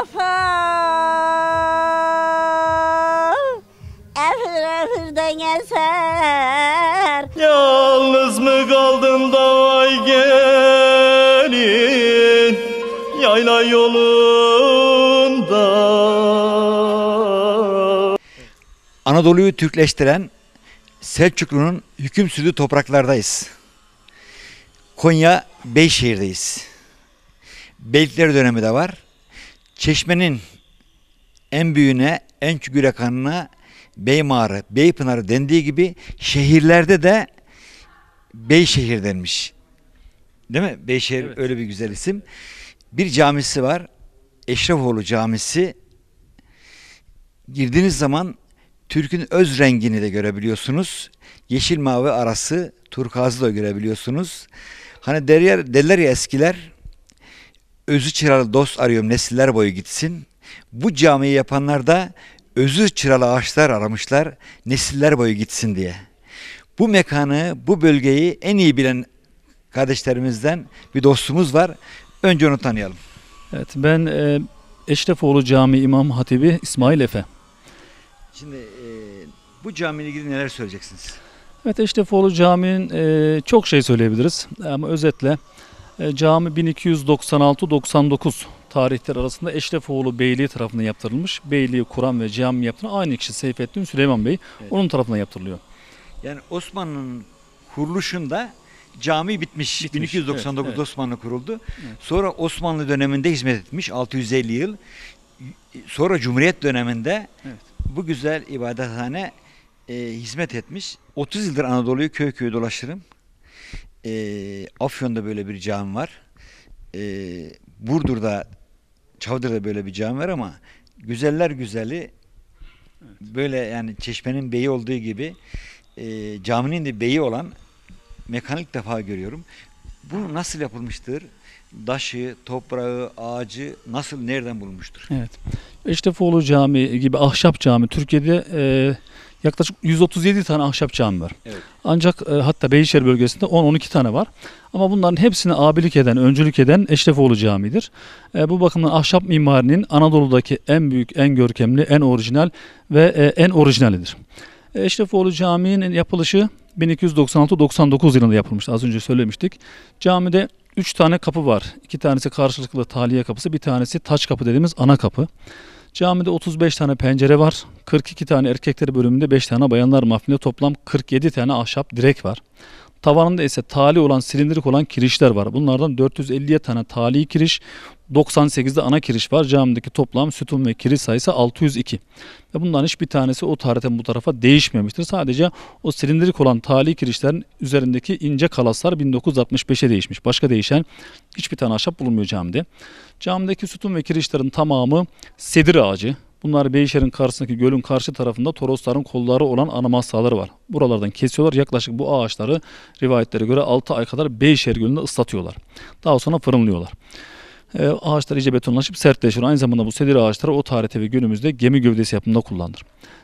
Mustafa Efir efirden eser Yalnız mı kaldın da vay gelin Yayla yolunda Anadolu'yu Türkleştiren Selçuklu'nun hüküm sürdüğü topraklardayız. Konya Beyşehir'deyiz. Beylikler dönemi de var. Çeşmenin en büyüğüne, en çükür akanına Beymağrı, Beypınarı dendiği gibi şehirlerde de Beyşehir denmiş. Değil mi? Beyşehir evet. öyle bir güzel isim. Bir camisi var. Eşrefoğlu Camisi. Girdiğiniz zaman Türk'ün öz rengini de görebiliyorsunuz. Yeşil mavi arası turkuazı da görebiliyorsunuz. Hani derler, derler ya eskiler özü çıralı dost arıyorum nesiller boyu gitsin. Bu camiyi yapanlar da özü çıralı ağaçlar aramışlar nesiller boyu gitsin diye. Bu mekanı, bu bölgeyi en iyi bilen kardeşlerimizden bir dostumuz var. Önce onu tanıyalım. Evet ben e, Eşrefoğlu Camii İmam Hatibi İsmail Efe. Şimdi e, bu camiyle ilgili neler söyleyeceksiniz? Evet Eşrefoğlu Camii'nin e, çok şey söyleyebiliriz ama özetle e, cami 1296-99 tarihler arasında Eşrefoğlu Beyliği tarafından yaptırılmış. Beyliği kuran ve cami yaptıran aynı kişi Seyfettin Süleyman Bey. Evet. Onun tarafından yaptırılıyor. Yani Osmanlı'nın kuruluşunda cami bitmiş. bitmiş. 1299 evet, evet. Osmanlı kuruldu. Evet. Sonra Osmanlı döneminde hizmet etmiş 650 yıl. Sonra Cumhuriyet döneminde evet. bu güzel ibadethane e, hizmet etmiş. 30 yıldır Anadolu'yu köy köy dolaşırım e, Afyon'da böyle bir cami var. E, Burdur'da, Çavdır'da böyle bir cami var ama güzeller güzeli böyle yani çeşmenin beyi olduğu gibi e, caminin de beyi olan mekanik defa görüyorum. Bu nasıl yapılmıştır? Daşı, toprağı, ağacı nasıl, nereden bulunmuştur? Evet. Eştefoğlu Cami gibi ahşap cami Türkiye'de e, yaklaşık 137 tane ahşap cami var. Evet. Ancak e, hatta Beyşehir bölgesinde 10-12 tane var. Ama bunların hepsini abilik eden, öncülük eden Eşrefoğlu Camii'dir. E, bu bakımdan ahşap mimarinin Anadolu'daki en büyük, en görkemli, en orijinal ve e, en orijinalidir. E, Eşrefoğlu Camii'nin yapılışı 1296-99 yılında yapılmıştı. Az önce söylemiştik. Camide 3 tane kapı var. 2 tanesi karşılıklı taliye kapısı, bir tanesi taç kapı dediğimiz ana kapı. Camide 35 tane pencere var. 42 tane erkekleri bölümünde 5 tane bayanlar mahfilinde toplam 47 tane ahşap direk var. Tavanında ise tali olan silindirik olan kirişler var. Bunlardan 450'ye tane tali kiriş, 98'de ana kiriş var. Camideki toplam sütun ve kiriş sayısı 602. Ve bundan hiçbir tanesi o tarihten bu tarafa değişmemiştir. Sadece o silindirik olan tali kirişlerin üzerindeki ince kalaslar 1965'e değişmiş. Başka değişen hiçbir tane ahşap bulunmuyor camide. Camideki sütun ve kirişlerin tamamı sedir ağacı, Bunlar Beyşehir'in karşısındaki gölün karşı tarafında Torosların kolları olan anamaz dağları var. Buralardan kesiyorlar. Yaklaşık bu ağaçları rivayetlere göre 6 ay kadar Beyşehir gölünde ıslatıyorlar. Daha sonra fırınlıyorlar. E, ağaçlar iyice betonlaşıp sertleşiyor. Aynı zamanda bu sedir ağaçları o tarihte ve günümüzde gemi gövdesi yapımında kullanılır.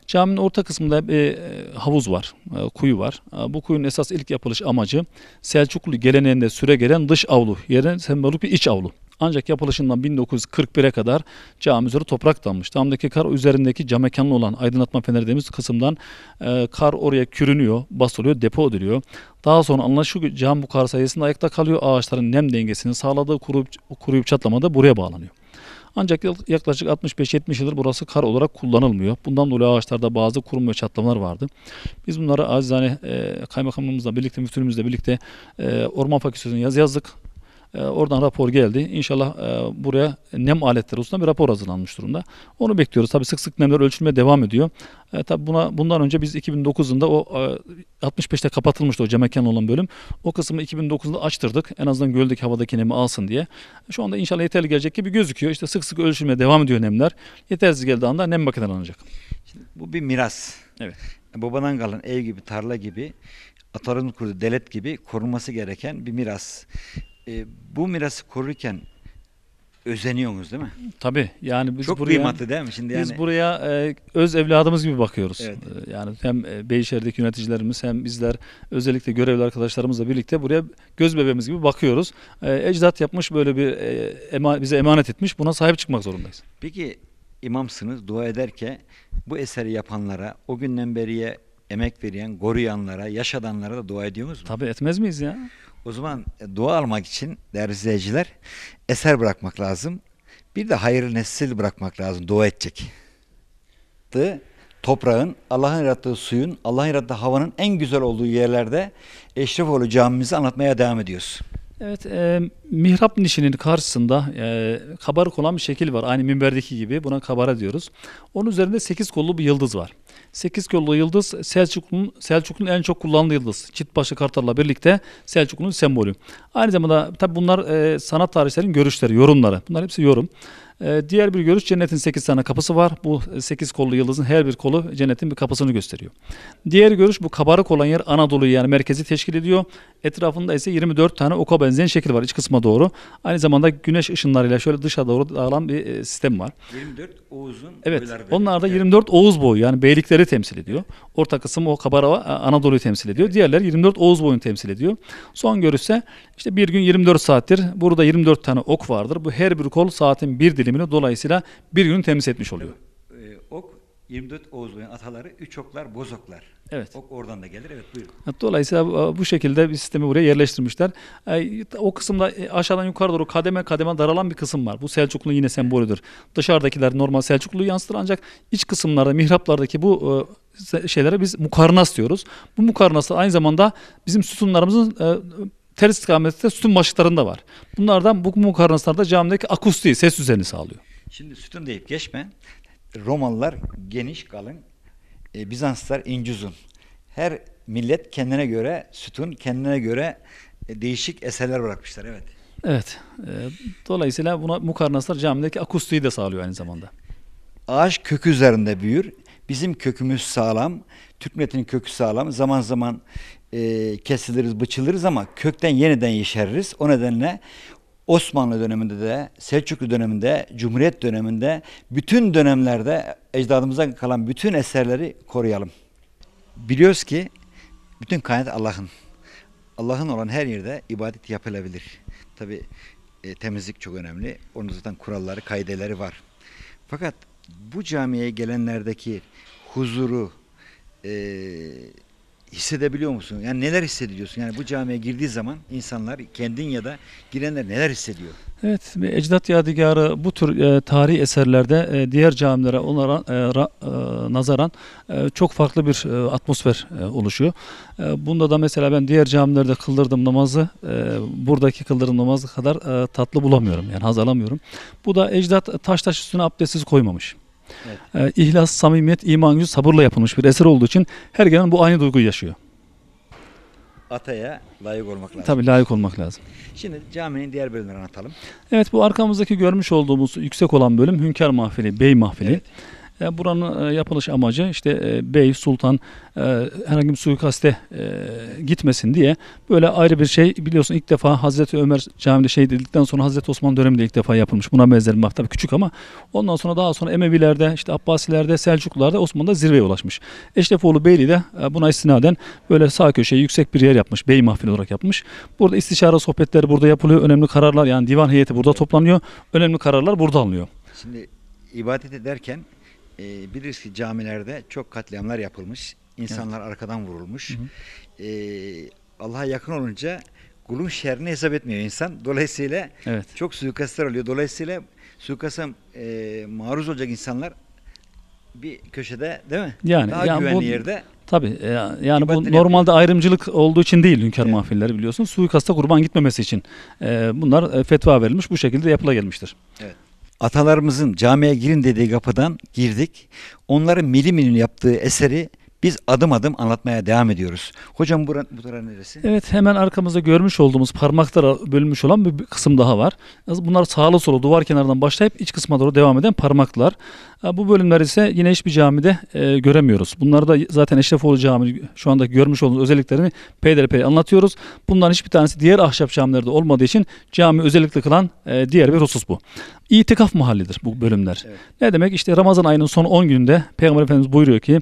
Caminin orta kısmında bir e, havuz var, e, kuyu var. E, bu kuyunun esas ilk yapılış amacı Selçuklu geleneğinde süre gelen dış avlu yerine sembolik bir iç avlu. Ancak yapılışından 1941'e kadar cam üzeri topraklanmış. Damdaki kar üzerindeki cam mekanlı olan aydınlatma feneri dediğimiz kısımdan e, kar oraya kürünüyor, basılıyor, depo ediliyor. Daha sonra alınan şu cam bu kar sayesinde ayakta kalıyor. Ağaçların nem dengesini sağladığı kuruyup, kuruyup çatlamada buraya bağlanıyor. Ancak yaklaşık 65-70 yıldır burası kar olarak kullanılmıyor. Bundan dolayı ağaçlarda bazı kurum ve çatlamalar vardı. Biz bunları acizane e, kaymakamımızla birlikte, müftülüğümüzle birlikte e, Orman Fakültesi'ne yaz yazdık. Ee, oradan rapor geldi. İnşallah e, buraya nem aletleri hususunda bir rapor hazırlanmış durumda. Onu bekliyoruz. Tabii sık sık nemler ölçülmeye devam ediyor. E, tabii buna bundan önce biz 2009 yılında o 65'te e, kapatılmıştı o cemekan olan bölüm. O kısmı 2009'da açtırdık. En azından göldeki havadaki nemi alsın diye. Şu anda inşallah yeterli gelecek gibi gözüküyor. İşte sık sık ölçülmeye devam ediyor nemler. Yetersiz geldiği anda nem makineden alınacak. Şimdi bu bir miras. Evet. Babadan kalan ev gibi, tarla gibi, atarın kurduğu delet gibi korunması gereken bir miras e, bu mirası korurken özeniyorsunuz değil mi? Tabii. Yani biz Çok buraya, kıymetli değil mi? Şimdi yani... Biz buraya e, öz evladımız gibi bakıyoruz. Evet. E, yani hem e, Beyşehir'deki yöneticilerimiz hem bizler özellikle görevli arkadaşlarımızla birlikte buraya göz bebeğimiz gibi bakıyoruz. E, ecdat yapmış böyle bir e, ema, bize emanet etmiş. Buna sahip çıkmak zorundayız. Peki imamsınız dua ederken bu eseri yapanlara o günden beriye emek veren, koruyanlara, yaşadanlara da dua ediyoruz mu? Tabii etmez miyiz ya? O zaman e, dua almak için değerli izleyiciler eser bırakmak lazım. Bir de hayırlı nesil bırakmak lazım dua edecek. Toprağın, Allah'ın yarattığı suyun, Allah'ın yarattığı havanın en güzel olduğu yerlerde Eşrefoğlu camimizi anlatmaya devam ediyoruz. Evet, e, mihrap nişinin karşısında e, kabarık olan bir şekil var. Aynı minberdeki gibi buna kabara diyoruz. Onun üzerinde sekiz kollu bir yıldız var. 8 kilolu yıldız Selçuklu'nun Selçuklu'nun en çok kullanılan yıldız. Çit başı kartalla birlikte Selçuklu'nun sembolü. Aynı zamanda tabi bunlar e, sanat tarihçilerin görüşleri, yorumları. Bunlar hepsi yorum. Ee, diğer bir görüş cennetin 8 tane kapısı var. Bu 8 e, kollu yıldızın her bir kolu cennetin bir kapısını gösteriyor. Diğer görüş bu kabarık olan yer Anadolu yani merkezi teşkil ediyor. Etrafında ise 24 tane oka benzeyen şekil var iç kısma doğru. Aynı zamanda güneş ışınlarıyla şöyle dışa doğru dağılan bir e, sistem var. 24 Oğuz'un Evet. Onlar da 24 Oğuz boyu yani beylikleri temsil ediyor. Orta kısım o Kabara e, Anadolu'yu temsil ediyor. Diğerler 24 Oğuz boyunu temsil ediyor. Son görüşse işte bir gün 24 saattir. Burada 24 tane ok vardır. Bu her bir kol saatin bir dili birimini dolayısıyla bir yönü temsil etmiş oluyor. Evet, ok 24 Oğuz Bey'in ataları oklar, Bozoklar. Evet. Ok oradan da gelir. Evet buyurun. Dolayısıyla e, bu şekilde bir sistemi buraya yerleştirmişler. E, o kısımda e, aşağıdan yukarı doğru kademe kademe daralan bir kısım var. Bu Selçuklu yine sembolüdür. Dışarıdakiler normal Selçuklu'yu yansıtır ancak iç kısımlarda, mihraplardaki bu şeylere biz mukarnas diyoruz. Bu mukarnas aynı zamanda bizim sütunlarımızın ters istikamette sütun başlıklarında var. Bunlardan bu mukarnaslar da camideki akustiği, ses düzenini sağlıyor. Şimdi sütun deyip geçme. Romalılar geniş kalın, e, Bizanslar ince uzun. Her millet kendine göre sütun, kendine göre e, değişik eserler bırakmışlar. Evet. Evet. E, dolayısıyla buna mukarnaslar camideki akustiği de sağlıyor aynı zamanda. Ağaç kökü üzerinde büyür. Bizim kökümüz sağlam. Türk milletinin kökü sağlam. Zaman zaman e, kesiliriz, bıçılırız ama kökten yeniden yeşeririz. O nedenle Osmanlı döneminde de, Selçuklu döneminde, Cumhuriyet döneminde bütün dönemlerde ecdadımıza kalan bütün eserleri koruyalım. Biliyoruz ki bütün kaynak Allah'ın. Allah'ın olan her yerde ibadet yapılabilir. Tabi e, temizlik çok önemli. Onun zaten kuralları, kaideleri var. Fakat bu camiye gelenlerdeki huzuru, e, hissedebiliyor musun? Yani neler hissediyorsun? Yani bu camiye girdiği zaman insanlar kendin ya da girenler neler hissediyor? Evet, Ecdat Yadigarı bu tür e, tarihi eserlerde e, diğer camilere onlara e, ra, e, nazaran e, çok farklı bir e, atmosfer e, oluşuyor. E, bunda da mesela ben diğer camilerde kıldırdığım namazı e, buradaki kıldırdığım namazı kadar e, tatlı bulamıyorum. Yani haz alamıyorum. Bu da Ecdat taş taş üstüne abdestsiz koymamış. Evet. E, samimiyet, iman gücü sabırla yapılmış bir eser olduğu için her gelen bu aynı duyguyu yaşıyor. Ataya layık olmak lazım. Tabii layık olmak lazım. Şimdi caminin diğer bölümlerini anlatalım. Evet bu arkamızdaki görmüş olduğumuz yüksek olan bölüm Hünkar Mahfili, Bey Mahfili. Evet. E, buranın e, yapılış amacı işte e, bey, sultan e, herhangi bir suikaste gitmesin diye böyle ayrı bir şey biliyorsun ilk defa Hazreti Ömer camide şey dedikten sonra Hazreti Osman döneminde ilk defa yapılmış. Buna benzer bir maktap küçük ama ondan sonra daha sonra Emevilerde, işte Abbasilerde, Selçuklularda Osmanlı'da zirveye ulaşmış. Eşrefoğlu Beyli de buna istinaden böyle sağ köşeye yüksek bir yer yapmış. Bey mahfili olarak yapmış. Burada istişare sohbetleri burada yapılıyor. Önemli kararlar yani divan heyeti burada toplanıyor. Önemli kararlar burada alınıyor. Şimdi ibadet ederken e, ee, biliriz ki camilerde çok katliamlar yapılmış. İnsanlar evet. arkadan vurulmuş. E, Allah'a yakın olunca kulun şerrini hesap etmiyor insan. Dolayısıyla evet. çok suikastlar oluyor. Dolayısıyla suikasta e, maruz olacak insanlar bir köşede değil mi? Yani, Daha yani güvenli bu, yerde. Tabi e, yani bu normalde yapıyor. ayrımcılık olduğu için değil hünkâr evet. mahfilleri biliyorsun. Suikasta kurban gitmemesi için. E, bunlar e, fetva verilmiş bu şekilde yapıla gelmiştir. Evet atalarımızın camiye girin dediği kapıdan girdik. Onların milim yaptığı eseri biz adım adım anlatmaya devam ediyoruz. Hocam bura, bu taraf neresi? Evet hemen arkamızda görmüş olduğumuz parmaklara bölünmüş olan bir kısım daha var. Bunlar sağlı solu duvar kenarından başlayıp iç kısma doğru devam eden parmaklar. Bu bölümler ise yine hiçbir camide e, göremiyoruz. Bunları da zaten Eşrefoğlu Camii şu anda görmüş olduğunuz özelliklerini peyderpey anlatıyoruz. Bunların hiçbir tanesi diğer ahşap camilerde olmadığı için cami özellikle kılan e, diğer bir husus bu. İtikaf mahallidir bu bölümler. Evet. Ne demek? İşte Ramazan ayının son 10 günde Peygamber Efendimiz buyuruyor ki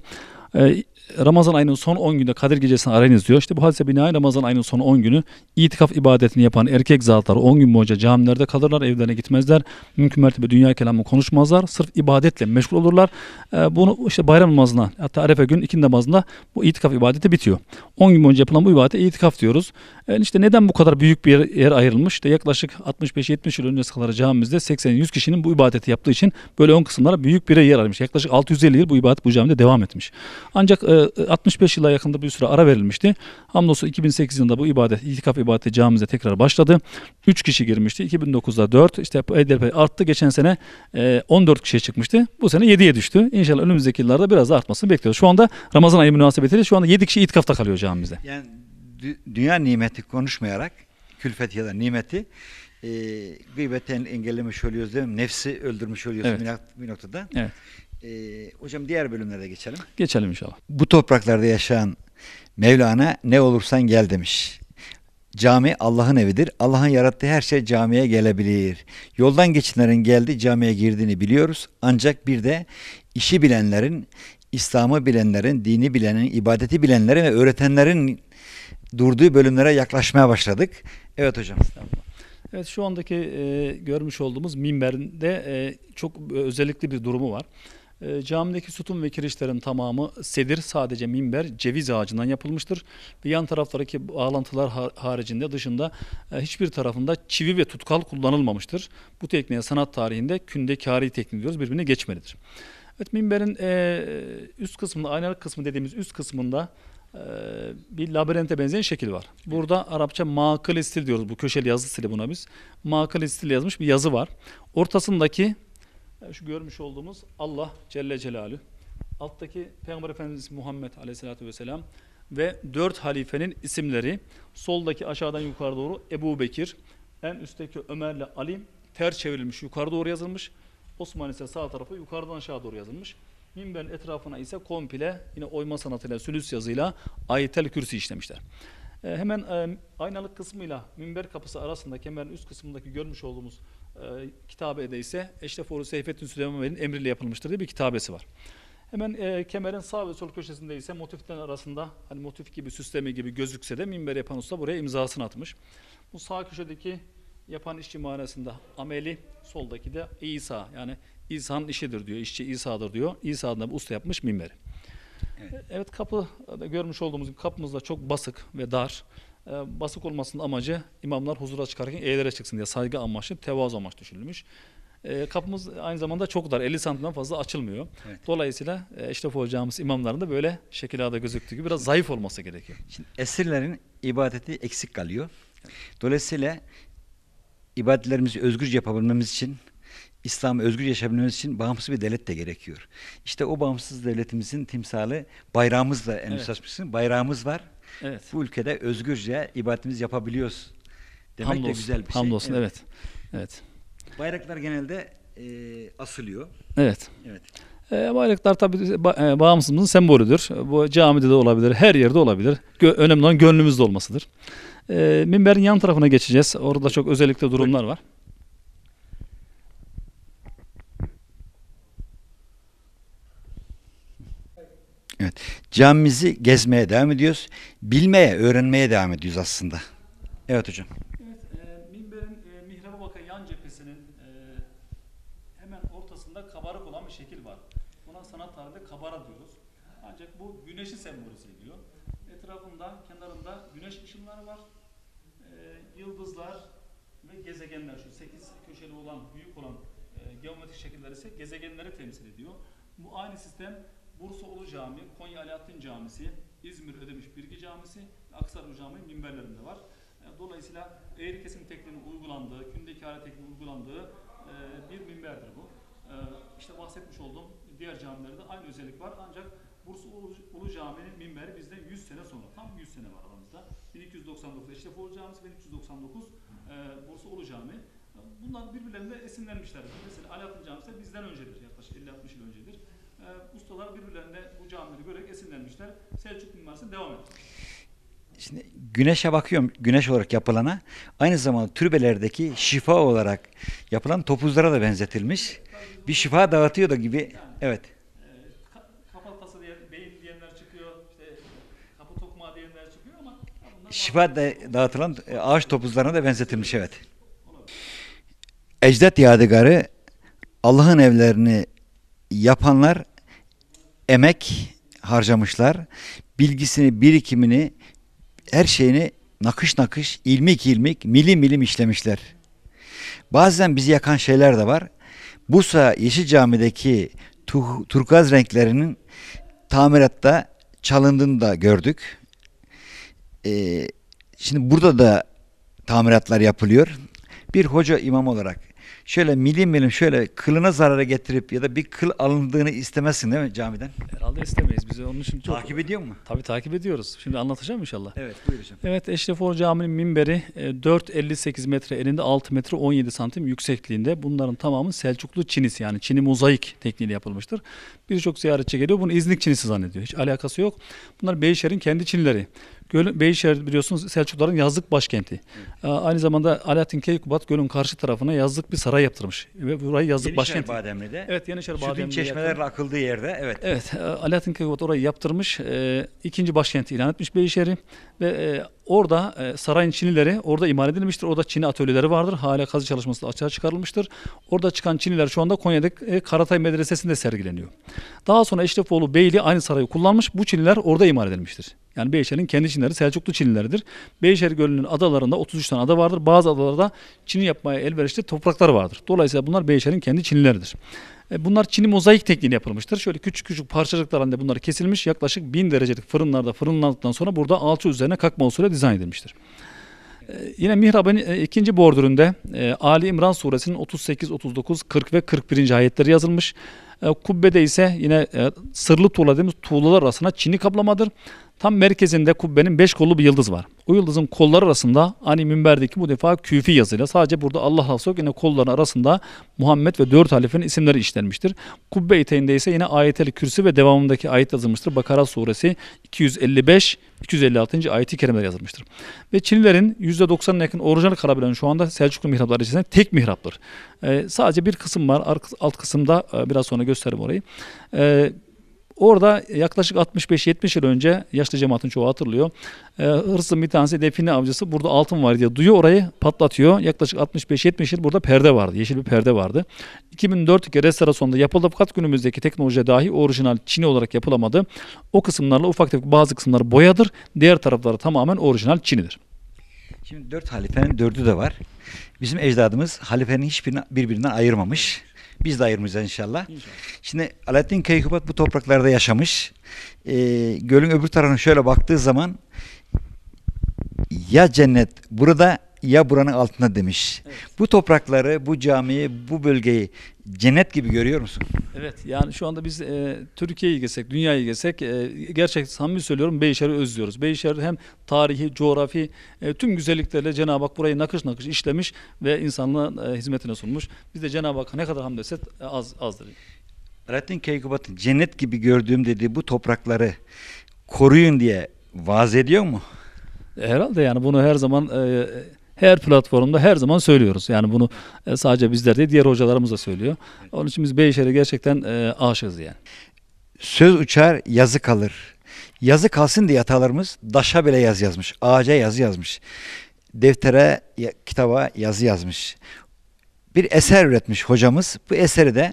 e, Ramazan ayının son 10 günde Kadir gecesini arayınız diyor. İşte bu hadise binaen Ramazan ayının son 10 günü itikaf ibadetini yapan erkek zatlar 10 gün boyunca camilerde kalırlar, evlerine gitmezler. Mümkün mertebe dünya kelamı konuşmazlar. Sırf ibadetle meşgul olurlar. E, bunu işte bayram namazına hatta Arefe gün ikindi namazında bu itikaf ibadeti bitiyor. 10 gün boyunca yapılan bu ibadete itikaf diyoruz. E, işte neden bu kadar büyük bir yer, yer ayrılmış? İşte yaklaşık 65-70 yıl öncesi kadar camimizde 80-100 kişinin bu ibadeti yaptığı için böyle ön kısımlara büyük bir yer ayrılmış. Yaklaşık 650 yıl bu ibadet bu camide devam etmiş. Ancak e, 65 ee, yıla yakında bir süre ara verilmişti. Hamdolsun 2008 yılında bu ibadet, itikaf ibadeti camimize tekrar başladı. 3 kişi girmişti. 2009'da 4. İşte HDP arttı. Geçen sene 14 e, kişiye çıkmıştı. Bu sene 7'ye düştü. İnşallah önümüzdeki yıllarda biraz da artmasını bekliyoruz. Şu anda Ramazan ayı münasebetiyle şu anda 7 kişi itikafta kalıyor camimizde. Yani dü- dünya nimeti konuşmayarak külfet ya da nimeti e, gıybeten engellemiş oluyoruz değil mi? Nefsi öldürmüş oluyoruz evet. bir noktada. Evet. Ee, hocam diğer bölümlere geçelim. Geçelim inşallah. Bu topraklarda yaşayan Mevlana ne olursan gel demiş. Cami Allah'ın evidir. Allah'ın yarattığı her şey camiye gelebilir. Yoldan geçenlerin geldi camiye girdiğini biliyoruz. Ancak bir de işi bilenlerin, İslam'ı bilenlerin, dini bilenin, ibadeti bilenlerin ve öğretenlerin durduğu bölümlere yaklaşmaya başladık. Evet hocam. Evet şu andaki e, görmüş olduğumuz minberinde e, çok e, özellikli bir durumu var. E, camideki sütun ve kirişlerin tamamı sedir sadece minber ceviz ağacından yapılmıştır. Ve yan taraftaki bağlantılar haricinde dışında e, hiçbir tarafında çivi ve tutkal kullanılmamıştır. Bu tekneye sanat tarihinde kündekari tekniği diyoruz birbirine geçmelidir. Evet minberin e, üst kısmında aynalık kısmı dediğimiz üst kısmında e, bir labirente benzeyen şekil var. Burada Arapça makıl stil diyoruz. Bu köşeli yazı stili buna biz. Makıl stil yazmış bir yazı var. Ortasındaki şu görmüş olduğumuz Allah Celle Celalü. Alttaki Peygamber Efendimiz Muhammed Aleyhisselatü Vesselam ve dört halifenin isimleri. Soldaki aşağıdan yukarı doğru Ebu Bekir, en üstteki Ömer ile Ali ter çevrilmiş yukarı doğru yazılmış. Osman ise sağ tarafı yukarıdan aşağı doğru yazılmış. Minberin etrafına ise komple yine oyma sanatıyla, sülüs yazıyla ayetel kürsi işlemişler. E, hemen e, aynalık kısmıyla minber kapısı arasında kemerin üst kısmındaki görmüş olduğumuz e, kitabede ise Eşrefoğlu Seyfettin Süleyman Bey'in emriyle yapılmıştır diye bir kitabesi var. Hemen e, kemerin sağ ve sol köşesinde ise motifler arasında hani motif gibi süsleme gibi gözükse de minber yapan usta buraya imzasını atmış. Bu sağ köşedeki yapan işçi manasında ameli, soldaki de İsa yani İsa'nın işidir diyor, işçi İsa'dır diyor. İsa'nın da usta yapmış minberi. Evet. E, evet kapı görmüş olduğumuz gibi kapımız da çok basık ve dar. Ee, basık olmasının amacı imamlar huzura çıkarken eğilere çıksın diye saygı amaçlı, tevazu amaçlı düşünülmüş. Ee, kapımız aynı zamanda çok dar. 50 santimden fazla açılmıyor. Evet. Dolayısıyla e, Eşref Hocamız imamların da böyle şekilada gözüktüğü gibi biraz zayıf olması gerekiyor. Şimdi esirlerin ibadeti eksik kalıyor. Dolayısıyla ibadetlerimizi özgürce yapabilmemiz için İslam'ı özgür yaşayabilmemiz için bağımsız bir devlet de gerekiyor. İşte o bağımsız devletimizin timsali bayrağımızla en evet. bayrağımız var. Evet. Bu ülkede özgürce ibadetimizi yapabiliyoruz. Demek hamdolsun, de güzel bir şey. Hamdolsun evet. Evet. evet. Bayraklar genelde e, asılıyor. Evet. Evet. E, bayraklar tabii bağımsızlığımızın e, sembolüdür. Bu camide de olabilir, her yerde olabilir. Gö- önemli olan gönlümüzde olmasıdır. E, minberin yan tarafına geçeceğiz. Orada çok özellikle durumlar var. Evet. Camimizi gezmeye devam ediyoruz. Bilmeye, öğrenmeye devam ediyoruz aslında. Evet hocam. istişare tekniği uygulandığı e, bir minberdir bu. E, işte bahsetmiş olduğum diğer camilerde aynı özellik var ancak Bursa Ulu, Ulu Camii'nin minberi bizden 100 sene sonra, tam 100 sene var aramızda. 1299 Eşref Ulu Camisi, 1399 e, Bursa Ulu Camii. Bunlar birbirlerinde esinlenmişlerdir. Mesela Alaaddin Camisi de bizden öncedir, yaklaşık 50-60 yıl öncedir. E, ustalar birbirlerine bu camileri görerek esinlenmişler. Selçuk mimarisine devam etmiş. Şimdi güneşe bakıyorum, güneş olarak yapılana. Aynı zamanda türbelerdeki şifa olarak yapılan topuzlara da benzetilmiş. Bir şifa dağıtıyor da gibi. Evet. Kafatası diye, beyin diyenler çıkıyor, işte kapı tokmağı diyenler çıkıyor ama şifa da dağıtılan e, ağaç topuzlarına da benzetilmiş evet. Ecdat Yadigarı Allah'ın evlerini yapanlar emek harcamışlar. Bilgisini, birikimini, her şeyini nakış nakış, ilmik ilmik, milim milim işlemişler. Bazen bizi yakan şeyler de var. Bursa Yeşil Cami'deki tuh, turkuaz renklerinin tamiratta çalındığını da gördük. Ee, şimdi burada da tamiratlar yapılıyor. Bir hoca imam olarak şöyle milim milim şöyle kılına zarara getirip ya da bir kıl alındığını istemezsin değil mi camiden? Herhalde istemeyiz. Biz onun için çok... Takip ediyor mu? Tabii takip ediyoruz. Şimdi anlatacağım inşallah. Evet buyur hocam. Evet Eşrefoğlu Camii'nin minberi 4.58 e, metre elinde 6 metre 17 santim yüksekliğinde. Bunların tamamı Selçuklu çinisi yani çini mozaik tekniğiyle yapılmıştır. Birçok ziyaretçi geliyor bunu İznik çinisi zannediyor. Hiç alakası yok. Bunlar Beyşer'in kendi çinleri. Gölün Beyşehir biliyorsunuz Selçukluların yazlık başkenti. Hı. Aynı zamanda Alaaddin Keykubat gölün karşı tarafına yazlık bir saray yaptırmış. Ve burayı yazlık Yenişehir başkenti. Bademli'de. Evet Yenişehir Bademli'de. Sütün çeşmelerle akıldığı yerde. Evet. Evet e, Alaaddin Keykubat orayı yaptırmış. E, ikinci başkenti ilan etmiş Beyşehir'i. Ve e, Orada e, sarayın Çinileri orada imal edilmiştir. Orada Çini atölyeleri vardır. Hala kazı çalışması açığa çıkarılmıştır. Orada çıkan Çiniler şu anda Konya'daki e, Karatay Medresesi'nde sergileniyor. Daha sonra Eşrefoğlu Beyli aynı sarayı kullanmış. Bu Çiniler orada imal edilmiştir. Yani Beyşehir'in kendi Çinleri Selçuklu Çinileridir. Beyşehir Gölü'nün adalarında 33 tane ada vardır. Bazı adalarda Çin yapmaya elverişli topraklar vardır. Dolayısıyla bunlar Beyşehir'in kendi Çinileridir. E, bunlar Çin'in mozaik tekniğiyle yapılmıştır. Şöyle küçük küçük parçacıklar halinde bunlar kesilmiş. Yaklaşık 1000 derecelik fırınlarda fırınlandıktan sonra burada alçı üzerine kakma usulü dizayn edilmiştir. E, yine mihrabın e, ikinci bordüründe Ali İmran suresinin 38, 39, 40 ve 41. ayetleri yazılmış. Kubbede ise yine sırlı tuğla dediğimiz tuğlalar arasında çini kaplamadır. Tam merkezinde kubbenin beş kollu bir yıldız var. O yıldızın kolları arasında hani minberdeki bu defa küfi yazıyla sadece burada Allah Rasulü yine kolların arasında Muhammed ve dört halifenin isimleri işlenmiştir. Kubbe eteğinde ise yine ayetel kürsi ve devamındaki ayet yazılmıştır. Bakara suresi 255 256. ayeti kerimeler yazılmıştır. Ve Çinlilerin %90'ına yakın orijinal karabilerin şu anda Selçuklu mihrapları içerisinde tek mihraptır. Ee, sadece bir kısım var. Alt kısımda e, biraz sonra gösteririm orayı. Ee, Orada yaklaşık 65-70 yıl önce yaşlı cemaatin çoğu hatırlıyor. E, hırsızın bir tanesi define avcısı burada altın var diye duyuyor orayı patlatıyor. Yaklaşık 65-70 yıl burada perde vardı. Yeşil bir perde vardı. 2004 restorasyonda yapıldı fakat günümüzdeki teknolojiye dahi orijinal Çin'i olarak yapılamadı. O kısımlarla ufak tefek bazı kısımlar boyadır. Diğer tarafları tamamen orijinal Çin'idir. Şimdi dört halifenin dördü de var. Bizim ecdadımız halifenin hiçbirini birbirinden ayırmamış. Biz de ayırmayacağız inşallah. inşallah. Şimdi Alaaddin Keykubat bu topraklarda yaşamış. E, gölün öbür tarafına şöyle baktığı zaman ya cennet burada ya buranın altında demiş. Evet. Bu toprakları, bu camiyi, bu bölgeyi cennet gibi görüyor musun? Evet yani şu anda biz e, Türkiye'yi gezsek, dünyayı gezsek e, gerçek samimi söylüyorum Beyşehir'i özlüyoruz. Beyşehir hem tarihi, coğrafi e, tüm güzelliklerle Cenab-ı Hak burayı nakış nakış işlemiş ve insanlığa e, hizmetine sunmuş. Biz de Cenab-ı Hakk'a ne kadar hamd etsek az, azdır. Alaaddin Keykubat'ın cennet gibi gördüğüm dediği bu toprakları koruyun diye vaaz ediyor mu? E, herhalde yani bunu her zaman e, her platformda her zaman söylüyoruz. Yani bunu e, sadece bizler değil diğer hocalarımız da söylüyor. Onun için biz Beyşehir'e gerçekten e, aşığız yani. Söz uçar yazı kalır. Yazı kalsın diye atalarımız daşa bile yazı yazmış. Ağaca yazı yazmış. Deftere, kitaba yazı yazmış. Bir eser üretmiş hocamız. Bu eseri de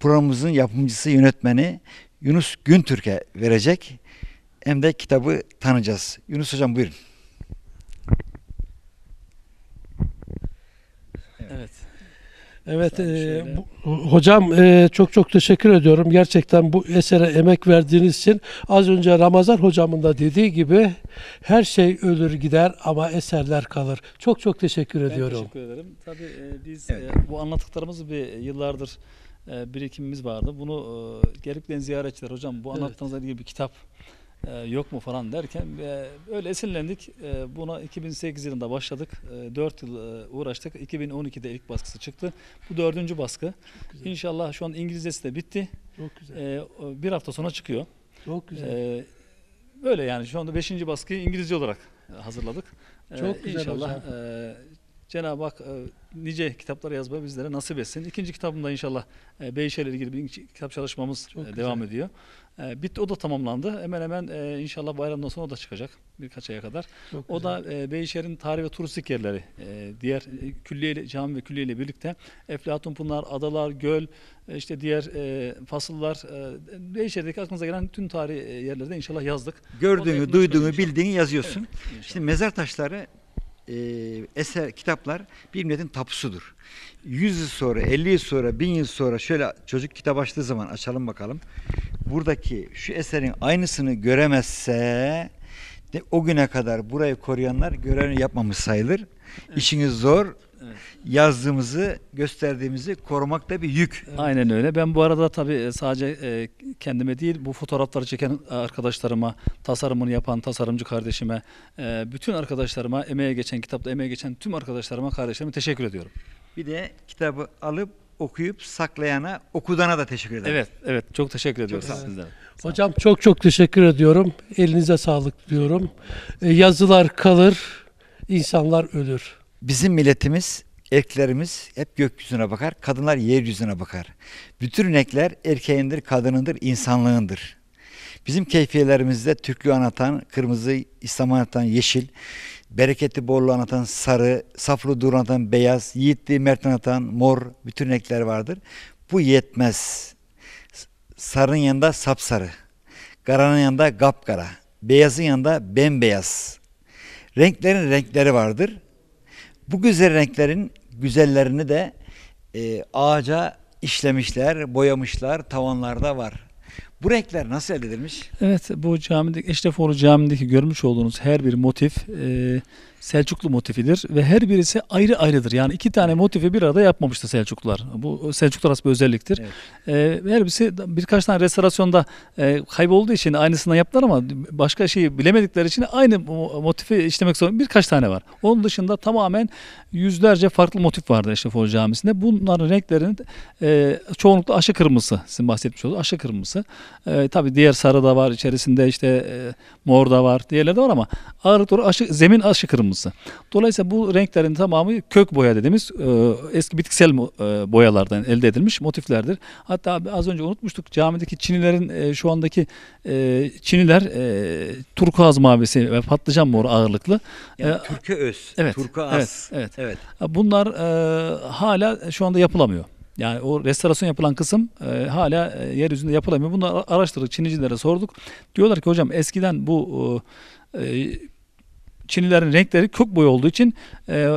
programımızın yapımcısı, yönetmeni Yunus Güntürk'e verecek. Hem de kitabı tanıyacağız. Yunus Hocam buyurun. Evet. Evet e, bu, hocam e, çok çok teşekkür ediyorum. Gerçekten bu esere emek verdiğiniz için az önce Ramazan hocamın da dediği gibi her şey ölür gider ama eserler kalır. Çok çok teşekkür ben ediyorum. Teşekkür ederim. Tabii e, biz evet. e, bu anlattıklarımızı bir yıllardır e, birikimimiz vardı. Bunu e, gelip ziyaretçiler hocam bu anlattığınızla gibi bir kitap e, yok mu falan derken e, öyle esinlendik. E, buna 2008 yılında başladık. E, 4 yıl e, uğraştık. 2012'de ilk baskısı çıktı. Bu dördüncü baskı. İnşallah şu an İngilizcesi de bitti. Çok güzel. E, bir hafta sonra çıkıyor. Çok güzel. E, böyle yani şu anda beşinci baskıyı İngilizce olarak hazırladık. E, Çok ee, güzel inşallah hocam. E, Cenab-ı Hak e, nice kitaplar yazmayı bizlere nasip etsin. İkinci kitabımda inşallah e, Beyşehir'le ilgili bir kitap çalışmamız Çok e, devam güzel. ediyor. Bitti o da tamamlandı. Hemen hemen inşallah bayramdan sonra o da çıkacak birkaç aya kadar. Çok o güzel. da Beyşehir'in tarih ve turistik yerleri diğer külliye cami ve külliye ile birlikte Eflatun Pınar, Adalar, Göl, işte diğer fasıllar Beyşehir'deki aklınıza gelen tüm tarih yerlerde inşallah yazdık. Gördüğünü, duyduğunu, bildiğini yazıyorsun. Evet, Şimdi mezar taşları e, eser, kitaplar bir milletin tapusudur. 100 yıl sonra, 50 yıl sonra, 1000 yıl sonra şöyle çocuk kitap açtığı zaman açalım bakalım. Buradaki şu eserin aynısını göremezse de, o güne kadar burayı koruyanlar görevini yapmamış sayılır. Evet. İşiniz zor, yazdığımızı, gösterdiğimizi korumak da bir yük. Evet. Aynen öyle. Ben bu arada tabii e, sadece e, kendime değil bu fotoğrafları çeken e, arkadaşlarıma, tasarımını yapan tasarımcı kardeşime, bütün arkadaşlarıma, emeğe geçen, kitapta emeğe geçen tüm arkadaşlarıma, kardeşlerime teşekkür ediyorum. Bir de kitabı alıp okuyup saklayana, okudana da teşekkür ederim. Evet, evet. Çok teşekkür ediyoruz çok sizden. Hocam çok çok teşekkür ediyorum. Elinize sağlık diyorum. Yazılar kalır, insanlar ölür. Bizim milletimiz erklerimiz hep gökyüzüne bakar, kadınlar yeryüzüne bakar. Bütün renkler erkeğindir, kadınındır, insanlığındır. Bizim keyfiyelerimizde Türklüğü anlatan kırmızı, İslam anlatan yeşil, bereketi bollu anlatan sarı, saflı dur anlatan beyaz, yiğitliği mert anlatan mor bütün renkler vardır. Bu yetmez. Sarının yanında sapsarı, karanın yanında gapkara, beyazın yanında bembeyaz. Renklerin renkleri vardır bu güzel renklerin güzellerini de e, ağaca işlemişler, boyamışlar, tavanlarda var. Bu renkler nasıl elde edilmiş? Evet, bu camideki Eşrefoğlu camideki görmüş olduğunuz her bir motif e, Selçuklu motifidir ve her birisi ayrı ayrıdır. Yani iki tane motifi bir arada yapmamıştı Selçuklular. Bu e, Selçuklular arası bir özelliktir. Evet. Ee, her birisi birkaç tane restorasyonda e, kaybolduğu için aynısından yaptılar ama başka şeyi bilemedikleri için aynı motifi işlemek zorunda birkaç tane var. Onun dışında tamamen yüzlerce farklı motif vardır Eşrefoğlu Camisi'nde. Bunların renklerinin e, çoğunlukla aşı kırmızısı. Sizin bahsetmiş olduğunuz aşı kırmızısı. E, tabii diğer sarı da var içerisinde işte e, mor da var diğerleri de var ama ağırlıklı aşı, zemin aşı kırmızı kırmızısı. Dolayısıyla bu renklerin tamamı kök boya dediğimiz e, eski bitkisel e, boyalardan elde edilmiş motiflerdir. Hatta az önce unutmuştuk camideki çinilerin e, şu andaki e, çiniler e, turkuaz mavisi ve patlıcan moru ağırlıklı. Yani e, türkü öz, evet, turkuaz. Evet, evet. evet. E, bunlar e, hala şu anda yapılamıyor. Yani o restorasyon yapılan kısım e, hala e, yeryüzünde yapılamıyor. Bunu araştırdık, Çinicilere sorduk. Diyorlar ki hocam eskiden bu e, Çinlilerin renkleri kök boy olduğu için e,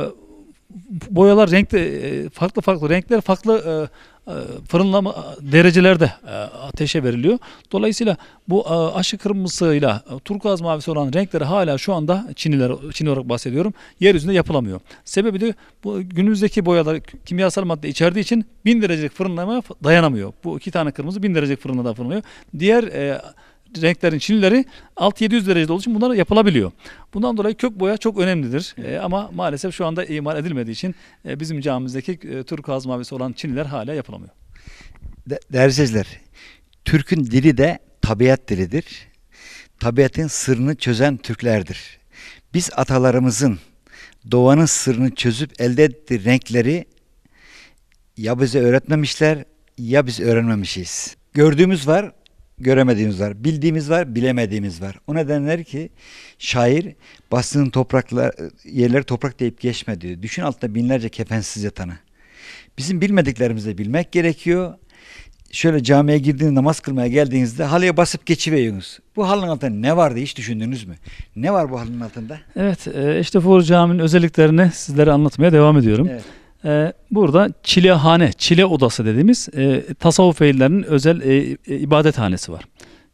boyalar renkte farklı farklı renkler farklı e, e, fırınlama derecelerde e, ateşe veriliyor. Dolayısıyla bu aşı kırmızısıyla turkuaz mavisi olan renkleri hala şu anda Çinliler Çin olarak bahsediyorum. Yeryüzünde yapılamıyor. Sebebi de bu günümüzdeki boyalar kimyasal madde içerdiği için 1000 derecelik fırınlamaya dayanamıyor. Bu iki tane kırmızı 1000 derecelik fırında da fırınlıyor. Diğer e, renklerin çinileri 6-700 derecede olduğu için bunlar yapılabiliyor. Bundan dolayı kök boya çok önemlidir. E, ama maalesef şu anda imal edilmediği için e, bizim camimizdeki e, turkuaz mavisi olan çiniler hala yapılamıyor. De, değerli seyirciler, Türk'ün dili de tabiat dilidir. Tabiatın sırrını çözen Türklerdir. Biz atalarımızın doğanın sırrını çözüp elde ettiği renkleri ya bize öğretmemişler ya biz öğrenmemişiz. Gördüğümüz var göremediğimiz var. Bildiğimiz var, bilemediğimiz var. O nedenler ki şair bastığın topraklar, yerleri toprak deyip geçme diyor. Düşün altında binlerce kefensiz yatanı. Bizim bilmediklerimizi bilmek gerekiyor. Şöyle camiye girdiğiniz namaz kılmaya geldiğinizde halıya basıp geçiveriyorsunuz. Bu halının altında ne vardı hiç düşündünüz mü? Ne var bu halının altında? Evet, işte Fuhur Camii'nin özelliklerini sizlere anlatmaya devam ediyorum. Evet e, burada çilehane, çile odası dediğimiz e, tasavvuf ehlilerinin özel e, e, ibadethanesi var.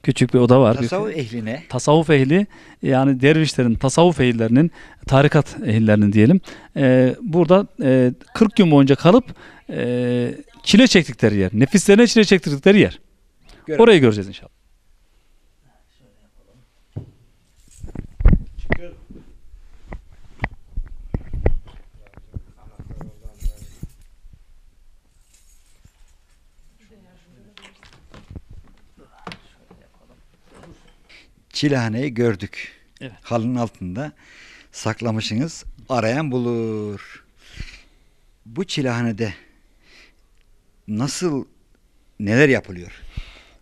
Küçük bir oda var. Tasavvuf ehline. Tasavvuf ehli yani dervişlerin, tasavvuf ehillerinin, tarikat ehillerinin diyelim. E, burada e, 40 gün boyunca kalıp e, çile çektikleri yer. Nefislerine çile çektirdikleri yer. Görelim. Orayı göreceğiz inşallah. çilehaneyi gördük. Evet. Halının altında saklamışsınız. Arayan bulur. Bu çilehanede nasıl neler yapılıyor?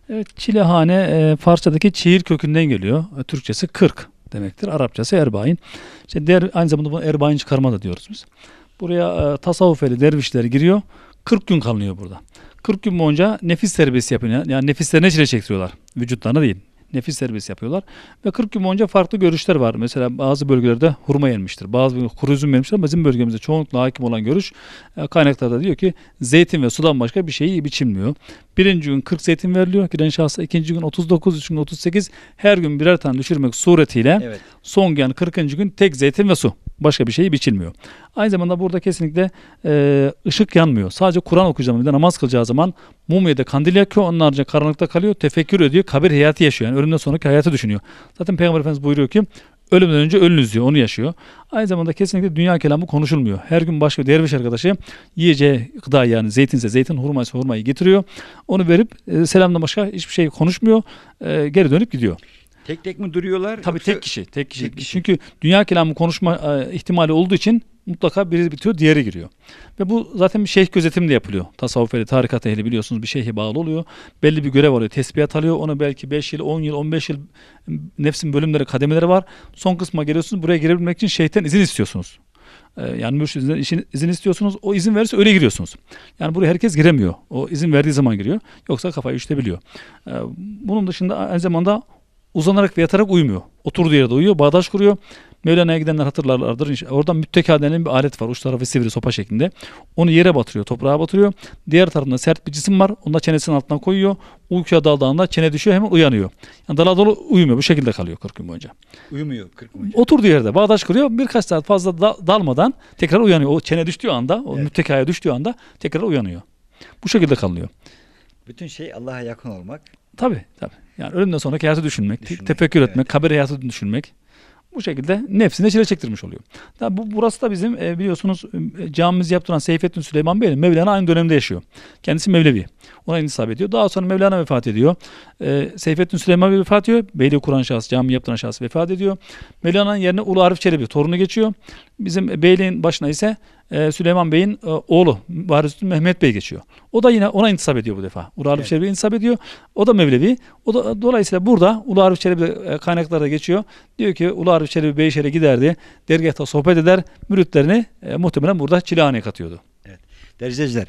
Evet, çilehane e, Farsçadaki çiğir kökünden geliyor. E, Türkçesi kırk demektir. Arapçası erbain. İşte der, aynı zamanda bunu erbain çıkarma da diyoruz biz. Buraya e, tasavvuf ehli dervişler giriyor. kırk gün kalınıyor burada. Kırk gün boyunca nefis terbiyesi yapıyor. Yani nefislerine çile çektiriyorlar. Vücutlarına değil nefis serbest yapıyorlar. Ve 40 gün boyunca farklı görüşler var. Mesela bazı bölgelerde hurma yenmiştir. Bazı kuru üzüm yenmiştir ama bizim bölgemizde çoğunlukla hakim olan görüş e, kaynaklarda diyor ki zeytin ve sudan başka bir şey biçilmiyor. Birinci gün 40 zeytin veriliyor. Giren şahsa ikinci gün 39, üçüncü gün 38. Her gün birer tane düşürmek suretiyle evet. son gün 40. gün tek zeytin ve su. Başka bir şey biçilmiyor. Aynı zamanda burada kesinlikle e, ışık yanmıyor. Sadece Kur'an okuyacağım zaman, namaz kılacağı zaman mum ya da kandil yakıyor. Onun haricinde karanlıkta kalıyor. Tefekkür ediyor. Kabir hayatı yaşıyor. Yani ölümden sonraki hayatı düşünüyor. Zaten Peygamber Efendimiz buyuruyor ki ölümden önce ölünüz diyor. Onu yaşıyor. Aynı zamanda kesinlikle dünya kelamı konuşulmuyor. Her gün başka bir derviş arkadaşı yiyeceği gıda yani zeytinse zeytin hurmaysa hurmayı getiriyor. Onu verip e, selamdan başka hiçbir şey konuşmuyor. E, geri dönüp gidiyor. Tek tek mi duruyorlar? Tabii yoksa... tek kişi, tek kişi. Tek kişi. Çünkü dünya kelamı konuşma e, ihtimali olduğu için mutlaka biri bitiyor, diğeri giriyor. Ve bu zaten bir şeyh de yapılıyor. Tasavvuf ehli, tarikat ehli biliyorsunuz bir şeyhe bağlı oluyor. Belli bir görev alıyor, tesbihat alıyor. Ona belki 5 yıl, 10 yıl, 15 yıl nefsin bölümleri, kademeleri var. Son kısma geliyorsunuz. Buraya girebilmek için şeyhten izin istiyorsunuz. E, yani mürşidinizden izin, izin istiyorsunuz. O izin verirse öyle giriyorsunuz. Yani buraya herkes giremiyor. O izin verdiği zaman giriyor. Yoksa kafayı üşütebiliyor. E, bunun dışında aynı zamanda uzanarak ve yatarak uyumuyor. Oturduğu yerde uyuyor, bağdaş kuruyor. Mevlana'ya gidenler hatırlarlardır. Orada mütteka denilen bir alet var. Uç tarafı sivri sopa şeklinde. Onu yere batırıyor, toprağa batırıyor. Diğer tarafında sert bir cisim var. Onu da çenesinin altına koyuyor. Uykuya daldığında çene düşüyor hemen uyanıyor. Yani dala dolu uyumuyor. Bu şekilde kalıyor 40 gün boyunca. Uyumuyor 40 gün boyunca. Oturduğu yerde bağdaş kuruyor. Birkaç saat fazla da, dalmadan tekrar uyanıyor. O çene düştüğü anda, o evet. müttekaya düştüğü anda tekrar uyanıyor. Bu şekilde kalıyor. Bütün şey Allah'a yakın olmak. Tabii tabii. Yani ölümden sonraki hayatı düşünmek, düşünmek tefekkür evet. etmek, kabir hayatı düşünmek. Bu şekilde nefsine çile çektirmiş oluyor. Tabi bu, burası da bizim e, biliyorsunuz e, camimizi yaptıran Seyfettin Süleyman Bey'in Mevlana aynı dönemde yaşıyor. Kendisi Mevlevi. Ona intisap ediyor. Daha sonra Mevlana vefat ediyor. E, Seyfettin Süleyman vefat ediyor. Beyli kuran şahsı, cami yaptıran şahsı vefat ediyor. Mevlana'nın yerine Ulu Arif Çelebi torunu geçiyor. Bizim Beyliğin başına ise e, Süleyman Bey'in e, oğlu Varisüddin Mehmet Bey geçiyor. O da yine ona intisap ediyor bu defa. Ulu Arif evet. Çelebi'ye intisap ediyor. O da Mevlevi. O da dolayısıyla burada Ulu Arif Çelebi e, kaynaklarda geçiyor. Diyor ki Ulu Arif Çelebi Beyşehir'e giderdi. Dergahta sohbet eder. Müritlerini e, muhtemelen burada çilehane katıyordu. Evet. Derececiler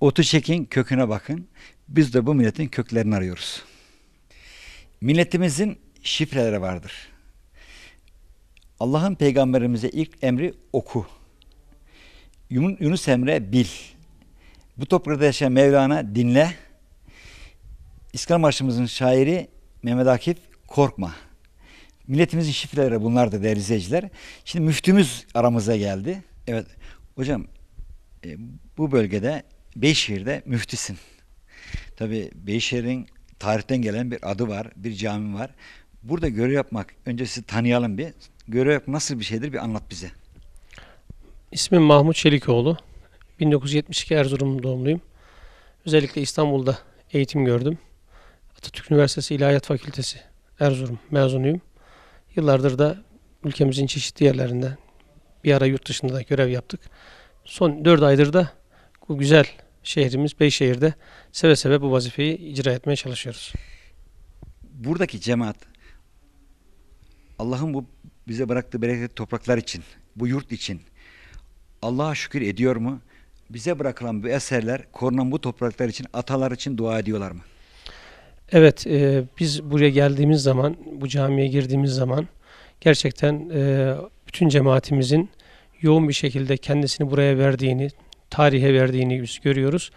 Otu çekin, köküne bakın. Biz de bu milletin köklerini arıyoruz. Milletimizin şifreleri vardır. Allah'ın peygamberimize ilk emri oku. Yunus Emre bil. Bu toprakta yaşayan Mevlana dinle. İskender Marşımızın şairi Mehmet Akif korkma. Milletimizin şifreleri bunlardı değerli izleyiciler. Şimdi müftümüz aramıza geldi. Evet hocam e, bu bölgede Beyşehir'de müftisin. Tabi Beyşehir'in tarihten gelen bir adı var, bir cami var. Burada görev yapmak, önce sizi tanıyalım bir. Görev yapmak nasıl bir şeydir bir anlat bize. İsmim Mahmut Çelikoğlu. 1972 Erzurum doğumluyum. Özellikle İstanbul'da eğitim gördüm. Atatürk Üniversitesi İlahiyat Fakültesi Erzurum mezunuyum. Yıllardır da ülkemizin çeşitli yerlerinde bir ara yurt dışında da görev yaptık. Son 4 aydır da bu güzel şehrimiz Beyşehir'de seve seve bu vazifeyi icra etmeye çalışıyoruz. Buradaki cemaat Allah'ın bu bize bıraktığı bereketli topraklar için, bu yurt için Allah'a şükür ediyor mu? Bize bırakılan bu eserler korunan bu topraklar için, atalar için dua ediyorlar mı? Evet, e, biz buraya geldiğimiz zaman, bu camiye girdiğimiz zaman gerçekten e, bütün cemaatimizin yoğun bir şekilde kendisini buraya verdiğini, tarihe verdiğini biz görüyoruz.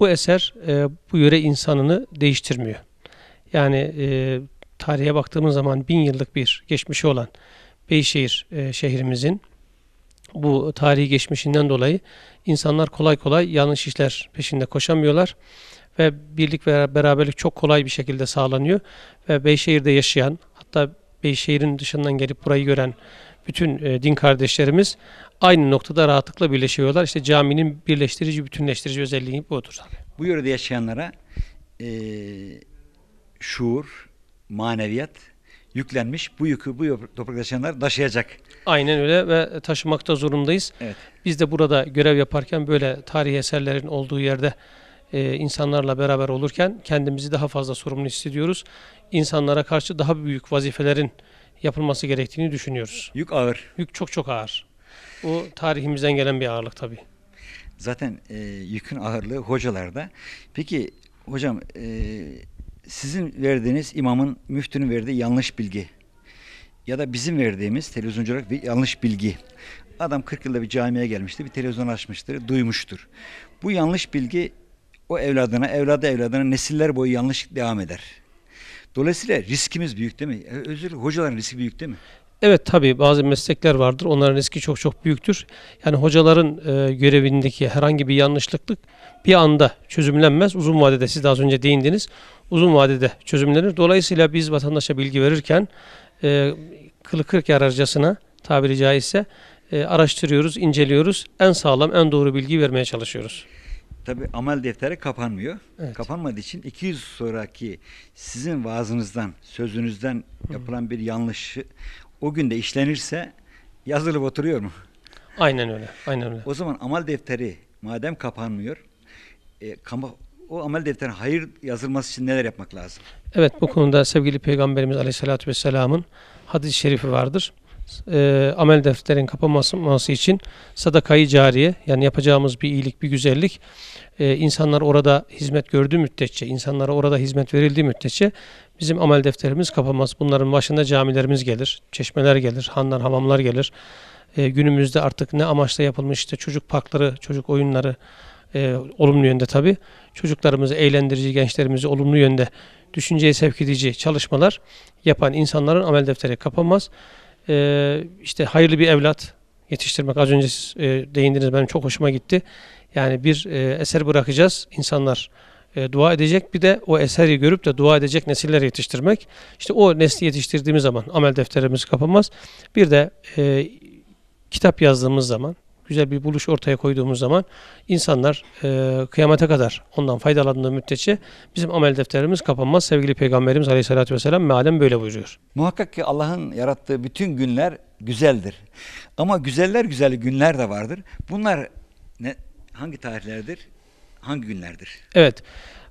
Bu eser e, bu yöre insanını değiştirmiyor. Yani e, tarihe baktığımız zaman bin yıllık bir geçmişi olan Beyşehir e, şehrimizin bu tarihi geçmişinden dolayı insanlar kolay kolay yanlış işler peşinde koşamıyorlar ve birlik ve beraberlik çok kolay bir şekilde sağlanıyor ve Beyşehir'de yaşayan hatta Beyşehir'in dışından gelip burayı gören bütün e, din kardeşlerimiz aynı noktada rahatlıkla birleşiyorlar. İşte caminin birleştirici, bütünleştirici özelliği budur. Bu yörede yaşayanlara e, şuur, maneviyat yüklenmiş. Bu yükü bu toprakta yaşayanlar taşıyacak. Aynen öyle ve taşımakta zorundayız. Evet. Biz de burada görev yaparken böyle tarihi eserlerin olduğu yerde e, insanlarla beraber olurken kendimizi daha fazla sorumlu hissediyoruz. İnsanlara karşı daha büyük vazifelerin yapılması gerektiğini düşünüyoruz. Yük ağır. Yük çok çok ağır. O tarihimizden gelen bir ağırlık tabii. Zaten e, yükün ağırlığı hocalarda. Peki hocam e, sizin verdiğiniz imamın, müftünün verdiği yanlış bilgi ya da bizim verdiğimiz televizyoncu olarak bir yanlış bilgi. Adam 40 yılda bir camiye gelmiştir, bir televizyon açmıştır, duymuştur. Bu yanlış bilgi o evladına, evladı evladına nesiller boyu yanlış devam eder. Dolayısıyla riskimiz büyük değil mi? Özür hocaların riski büyük değil mi? Evet tabi bazı meslekler vardır. Onların riski çok çok büyüktür. Yani hocaların e, görevindeki herhangi bir yanlışlıklık bir anda çözümlenmez. Uzun vadede siz daha az önce değindiniz. Uzun vadede çözümlenir. Dolayısıyla biz vatandaşa bilgi verirken e, kılı kırk yararcasına tabiri caizse e, araştırıyoruz, inceliyoruz. En sağlam, en doğru bilgi vermeye çalışıyoruz. Tabi amel defteri kapanmıyor. Evet. Kapanmadığı için 200 sonraki sizin vaazınızdan, sözünüzden yapılan bir yanlışı o günde işlenirse yazılıp oturuyor mu? Aynen öyle. Aynen öyle. O zaman amal defteri madem kapanmıyor, e, kama, o amel defterine hayır yazılması için neler yapmak lazım? Evet bu konuda sevgili Peygamberimiz Aleyhisselatü Vesselam'ın hadis-i şerifi vardır e, amel defterin kapanması için sadakayı cariye yani yapacağımız bir iyilik bir güzellik e, insanlar orada hizmet gördüğü müddetçe insanlara orada hizmet verildiği müddetçe bizim amel defterimiz kapanmaz. Bunların başında camilerimiz gelir, çeşmeler gelir, hanlar, hamamlar gelir. E, günümüzde artık ne amaçla yapılmış işte çocuk parkları, çocuk oyunları e, olumlu yönde tabi. Çocuklarımızı eğlendirici, gençlerimizi olumlu yönde düşünceye sevk edici çalışmalar yapan insanların amel defteri kapanmaz e, işte hayırlı bir evlat yetiştirmek. Az önce siz, e, değindiniz benim çok hoşuma gitti. Yani bir e, eser bırakacağız insanlar e, dua edecek bir de o eseri görüp de dua edecek nesiller yetiştirmek. İşte o nesli yetiştirdiğimiz zaman amel defterimiz kapanmaz. Bir de e, kitap yazdığımız zaman güzel bir buluş ortaya koyduğumuz zaman insanlar e, kıyamete kadar ondan faydalandığı müddetçe bizim amel defterimiz kapanmaz. Sevgili Peygamberimiz Aleyhisselatü Vesselam mealen böyle buyuruyor. Muhakkak ki Allah'ın yarattığı bütün günler güzeldir. Ama güzeller güzel günler de vardır. Bunlar ne, hangi tarihlerdir? Hangi günlerdir? Evet.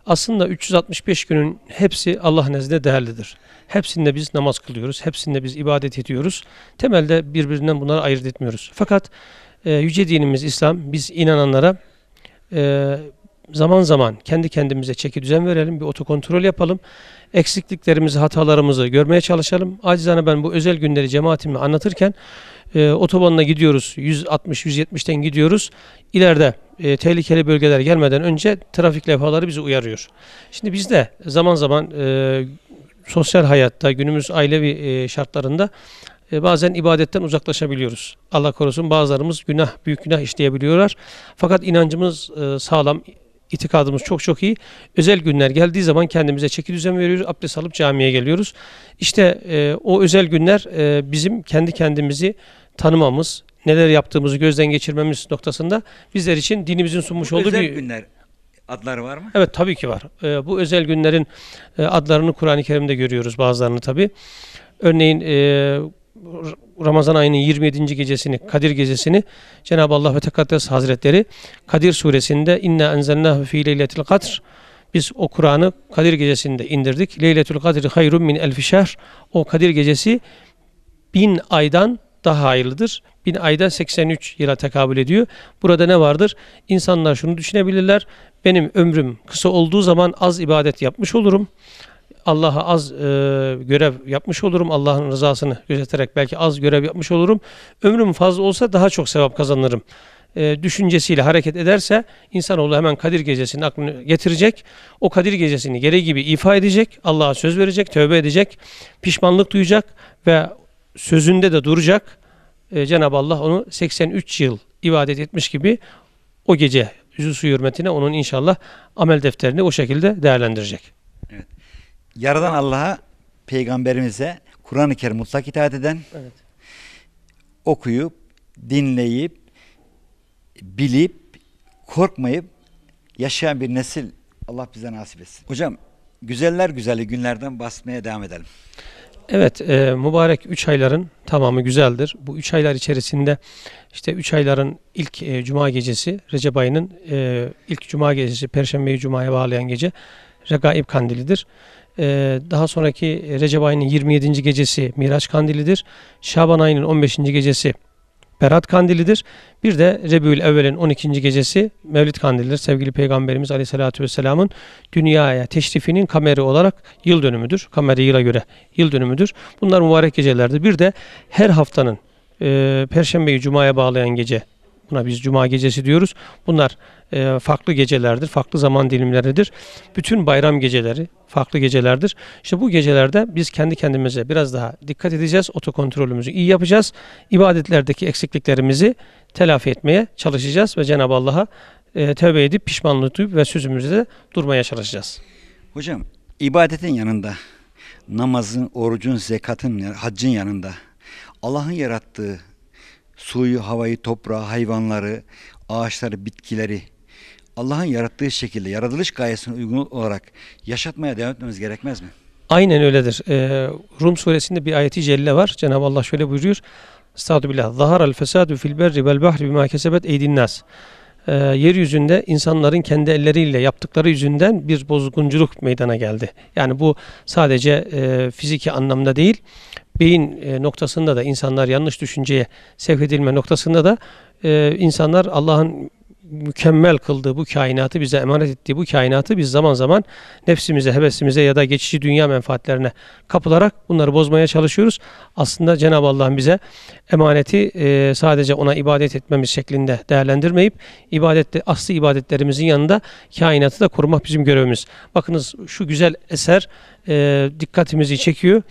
Aslında 365 günün hepsi Allah nezdinde değerlidir. Hepsinde biz namaz kılıyoruz, hepsinde biz ibadet ediyoruz. Temelde birbirinden bunları ayırt etmiyoruz. Fakat e, yüce dinimiz İslam biz inananlara e, zaman zaman kendi kendimize çeki düzen verelim, bir otokontrol yapalım. Eksikliklerimizi, hatalarımızı görmeye çalışalım. Acizane ben bu özel günleri cemaatimle anlatırken e, otobanla gidiyoruz, 160-170'ten gidiyoruz. İleride e, tehlikeli bölgeler gelmeden önce trafik levhaları bizi uyarıyor. Şimdi biz de zaman zaman e, sosyal hayatta, günümüz ailevi e, şartlarında e, bazen ibadetten uzaklaşabiliyoruz. Allah korusun bazılarımız günah, büyük günah işleyebiliyorlar. Fakat inancımız e, sağlam, itikadımız çok çok iyi. Özel günler geldiği zaman kendimize çeki düzen veriyoruz. Abdest alıp camiye geliyoruz. İşte e, o özel günler bizim kendi kendimizi tanımamız, neler yaptığımızı gözden geçirmemiz noktasında bizler için dinimizin sunmuş olduğu özel bir... günler adları var mı? Evet tabii ki var. E, bu özel günlerin e, adlarını Kur'an-ı Kerim'de görüyoruz bazılarını tabii. Örneğin e, Ramazan ayının 27. gecesini, Kadir gecesini Cenab-ı Allah ve Tekaddes Hazretleri Kadir suresinde inna enzelnahu fi leyletil kadr biz o Kur'an'ı Kadir gecesinde indirdik. Leyletül Kadir hayrun min elfi şehr. O Kadir gecesi bin aydan daha hayırlıdır. Bin ayda 83 yıla tekabül ediyor. Burada ne vardır? İnsanlar şunu düşünebilirler. Benim ömrüm kısa olduğu zaman az ibadet yapmış olurum. Allah'a az e, görev yapmış olurum. Allah'ın rızasını gözeterek belki az görev yapmış olurum. Ömrüm fazla olsa daha çok sevap kazanırım e, düşüncesiyle hareket ederse insanoğlu hemen Kadir Gecesi'nin aklını getirecek. O Kadir Gecesi'ni gereği gibi ifa edecek. Allah'a söz verecek, tövbe edecek, pişmanlık duyacak ve sözünde de duracak. E, Cenab-ı Allah onu 83 yıl ibadet etmiş gibi o gece yüzü su hürmetine onun inşallah amel defterini o şekilde değerlendirecek. Yaradan Allah'a, peygamberimize Kur'an-ı Kerim mutlak itaat eden, evet. okuyup, dinleyip, bilip, korkmayıp yaşayan bir nesil Allah bize nasip etsin. Hocam güzeller güzeli günlerden basmaya devam edelim. Evet, e, mübarek 3 ayların tamamı güzeldir. Bu 3 aylar içerisinde işte 3 ayların ilk e, cuma gecesi, Recep ayının e, ilk cuma gecesi, perşembeyi cumaya bağlayan gece Regaib Kandili'dir. Ee, daha sonraki e, Recep ayının 27. gecesi Miraç Kandilidir. Şaban ayının 15. gecesi Berat Kandilidir. Bir de Rebiül Evvel'in 12. gecesi Mevlid Kandilidir. Sevgili Peygamberimiz Aleyhisselatü Vesselam'ın dünyaya teşrifinin kameri olarak yıl dönümüdür. Kameri yıla göre yıl dönümüdür. Bunlar mübarek gecelerdir. Bir de her haftanın e, Perşembeyi Cuma'ya bağlayan gece Buna biz cuma gecesi diyoruz. Bunlar e, farklı gecelerdir, farklı zaman dilimleridir. Bütün bayram geceleri farklı gecelerdir. İşte bu gecelerde biz kendi kendimize biraz daha dikkat edeceğiz. Otokontrolümüzü iyi yapacağız. İbadetlerdeki eksikliklerimizi telafi etmeye çalışacağız ve Cenab-ı Allah'a e, tövbe edip pişmanlık duyup ve sözümüzü de durmaya çalışacağız. Hocam ibadetin yanında namazın, orucun, zekatın, haccın yanında Allah'ın yarattığı suyu, havayı, toprağı, hayvanları, ağaçları, bitkileri Allah'ın yarattığı şekilde yaratılış gayesine uygun olarak yaşatmaya devam etmemiz gerekmez mi? Aynen öyledir. Ee, Rum suresinde bir ayeti celle var. Cenab-ı Allah şöyle buyuruyor. Estağfirullah. Zahar al fesadu fil berri bel bahri bima kesebet eydin nas e, yeryüzünde insanların kendi elleriyle yaptıkları yüzünden bir bozgunculuk meydana geldi. Yani bu sadece e, fiziki anlamda değil, beyin e, noktasında da insanlar yanlış düşünceye sevk edilme noktasında da e, insanlar Allah'ın mükemmel kıldığı bu kainatı bize emanet ettiği bu kainatı biz zaman zaman nefsimize, hevesimize ya da geçici dünya menfaatlerine kapılarak bunları bozmaya çalışıyoruz. Aslında Cenab-ı Allah'ın bize emaneti e, sadece ona ibadet etmemiz şeklinde değerlendirmeyip ibadette aslı ibadetlerimizin yanında kainatı da korumak bizim görevimiz. Bakınız şu güzel eser e, dikkatimizi çekiyor.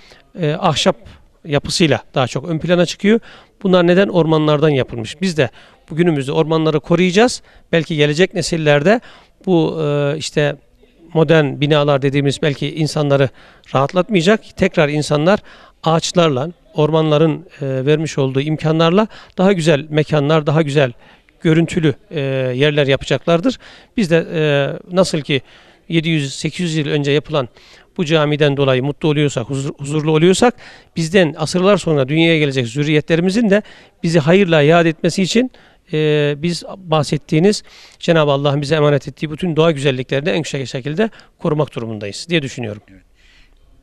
E, ahşap yapısıyla daha çok ön plana çıkıyor. Bunlar neden ormanlardan yapılmış? Biz de günümüzde ormanları koruyacağız. Belki gelecek nesillerde bu e, işte modern binalar dediğimiz belki insanları rahatlatmayacak. Tekrar insanlar ağaçlarla, ormanların e, vermiş olduğu imkanlarla daha güzel mekanlar, daha güzel görüntülü e, yerler yapacaklardır. Biz de e, nasıl ki 700-800 yıl önce yapılan bu camiden dolayı mutlu oluyorsak, huzur, huzurlu oluyorsak bizden asırlar sonra dünyaya gelecek zürriyetlerimizin de bizi hayırla yad etmesi için e, biz bahsettiğiniz Cenab-ı Allah'ın bize emanet ettiği bütün doğa güzelliklerini en güzel şekilde korumak durumundayız diye düşünüyorum.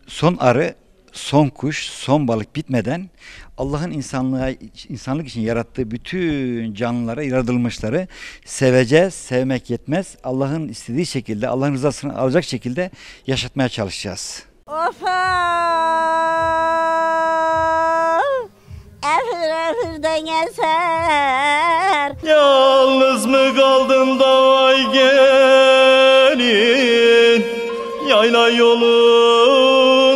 Son arı, son kuş, son balık bitmeden Allah'ın insanlığa insanlık için yarattığı bütün canlılara yaratılmışları seveceğiz, sevmek yetmez. Allah'ın istediği şekilde, Allah'ın rızasını alacak şekilde yaşatmaya çalışacağız. Ofa! Ahır ahırdan eser Yalnız mı kaldım da ay gelin Yayla yolun